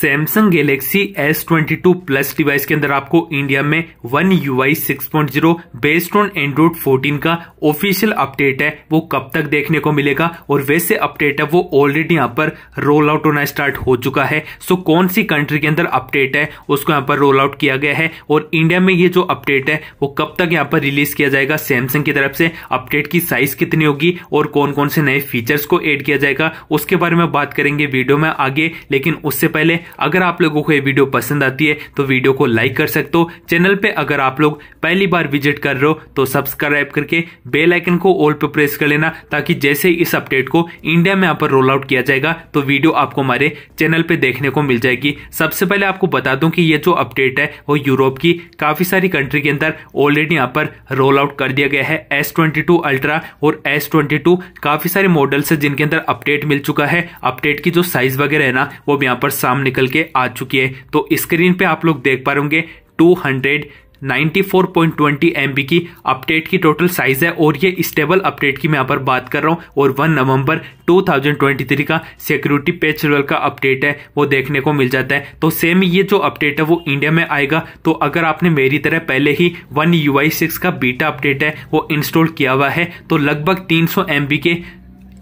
Samsung Galaxy S twenty two plus device के अंदर आपको इंडिया में one U I six point zero based on Android fourteen का official update है वो कब तक देखने को मिलेगा और वैसे अपडेट है वो ऑलरेडी यहाँ पर रोल आउट होना स्टार्ट हो चुका है सो कौन सी कंट्री के अंदर अपडेट है उसको यहाँ पर रोल आउट किया गया है और इंडिया में ये जो अपडेट है वो कब तक यहाँ पर रिलीज किया जाएगा सैमसंग की तरफ से अपडेट की साइज कितनी होगी और कौन कौन से नए फीचर्स को एड किया जाएगा उसके बारे में बात करेंगे वीडियो में आगे लेकिन उससे पहले अगर आप लोगों को ये वीडियो पसंद आती है तो वीडियो को लाइक कर सकते हो चैनल पे अगर आप लोग पहली बार विजिट कर रहे हो तो सब्सक्राइब करके बेल आइकन को ऑल पे प्रेस कर लेना ताकि जैसे इस अपडेट को इंडिया में यहाँ पर रोल आउट किया जाएगा तो वीडियो आपको हमारे चैनल पे देखने को मिल जाएगी सबसे पहले आपको बता दूं कि ये जो अपडेट है वो यूरोप की काफी सारी कंट्री के अंदर ऑलरेडी यहाँ पर रोल आउट कर दिया गया है एस ट्वेंटी टू अल्ट्रा और एस ट्वेंटी टू काफी सारे मॉडल्स है जिनके अंदर अपडेट मिल चुका है अपडेट की जो साइज वगैरह है ना वो भी यहाँ पर सामने निकल के आ चुकी है तो स्क्रीन पे आप लोग देख पा रहे होंगे 200 94.20 MB की अपडेट की टोटल साइज है और ये स्टेबल अपडेट की मैं यहाँ पर बात कर रहा हूँ और 1 नवंबर 2023 का सिक्योरिटी पेच लेवल का अपडेट है वो देखने को मिल जाता है तो सेम ये जो अपडेट है वो इंडिया में आएगा तो अगर आपने मेरी तरह पहले ही वन यू आई का बीटा अपडेट है वो इंस्टॉल किया हुआ है तो लगभग तीन सौ के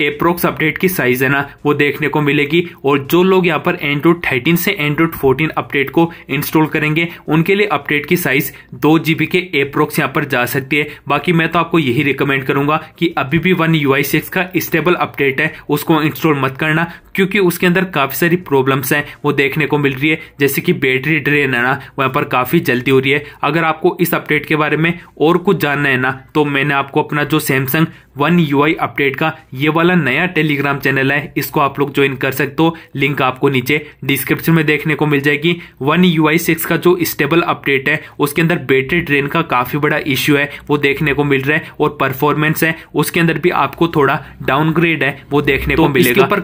एप्रोक्स अपडेट की साइज है ना वो देखने को मिलेगी और जो लोग यहाँ पर एंड्रॉइड थर्टीन से एंड्रॉइड फोर्टीन अपडेट को इंस्टॉल करेंगे उनके लिए अपडेट की साइज दो जीबी के एप्रोक्स यहाँ पर जा सकती है बाकी मैं तो आपको यही रिकमेंड करूंगा कि अभी भी वन यू सिक्स का स्टेबल अपडेट है उसको इंस्टॉल मत करना क्योंकि उसके अंदर काफी सारी प्रॉब्लम्स हैं वो देखने को मिल रही है जैसे कि बैटरी ड्रेन है ना वहाँ पर काफी जल्दी हो रही है अगर आपको इस अपडेट के बारे में और कुछ जानना है ना तो मैंने आपको अपना जो सैमसंग वन यू अपडेट का ये वाला वाला नया टेलीग्राम चैनल है इसको आप लोग ज्वाइन कर सकते हो लिंक आपको नीचे डिस्क्रिप्शन में देखने को मिल जाएगी वन यू सिक्स का जो स्टेबल अपडेट है उसके अंदर बैटरी ड्रेन का काफ़ी बड़ा इश्यू है वो देखने को मिल रहा है और परफॉर्मेंस है उसके अंदर भी आपको थोड़ा डाउनग्रेड है वो देखने तो को मिलेगा पर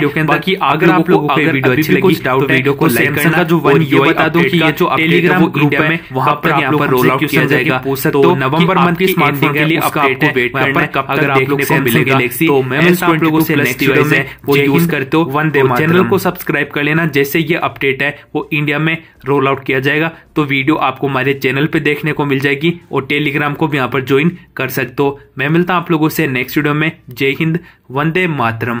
तो बाकी अगर आप लोग अगर वीडियो कुछ डाउट वीडियो तो को लाइक करना जो वन ये बता दो कि ये जो टेलीग्राम ग्रुप है वहां पर यहाँ पर रोल आउट किया जाएगा तो, तो नवंबर मंथ की स्मार्टफोन के लिए उसका आपको वेट करना है कब अगर आप लोग को मिलेगा गैलेक्सी तो मैं आप लोगों से नेक्स्ट वीडियो में वो यूज करते हो वन दे चैनल को सब्सक्राइब कर लेना जैसे ये अपडेट है वो इंडिया में रोल आउट किया जाएगा तो वीडियो आपको हमारे चैनल पे देखने को मिल जाएगी और टेलीग्राम को भी यहाँ पर ज्वाइन कर सकते हो मैं मिलता हूँ आप लोगों से नेक्स्ट वीडियो में जय हिंद वंदे मातरम